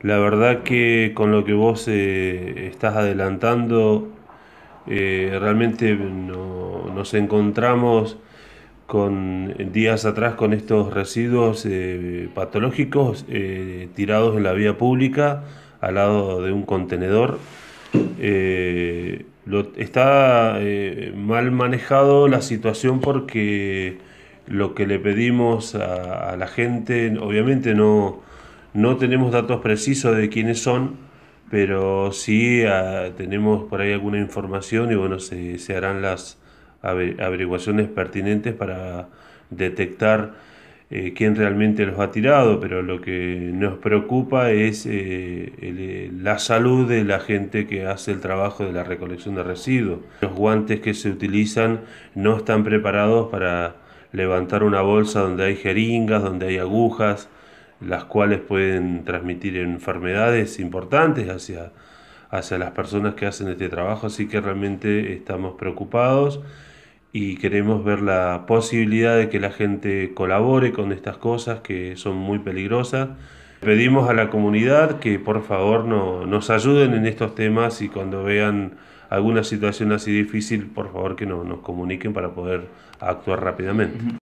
La verdad que con lo que vos eh, estás adelantando, eh, realmente nos encontramos con días atrás con estos residuos eh, patológicos tirados en la vía pública al lado de un contenedor. está mal manejado la situación porque lo que le pedimos a la gente, obviamente no no tenemos datos precisos de quiénes son, pero sí ah, tenemos por ahí alguna información y bueno, se, se harán las averiguaciones pertinentes para detectar eh, quién realmente los ha tirado, pero lo que nos preocupa es eh, eh, la salud de la gente que hace el trabajo de la recolección de residuos. Los guantes que se utilizan no están preparados para levantar una bolsa donde hay jeringas, donde hay agujas, las cuales pueden transmitir enfermedades importantes hacia, hacia las personas que hacen este trabajo, así que realmente estamos preocupados y queremos ver la posibilidad de que la gente colabore con estas cosas que son muy peligrosas. Pedimos a la comunidad que por favor nos ayuden en estos temas y cuando vean alguna situación así difícil, por favor que nos comuniquen para poder actuar rápidamente.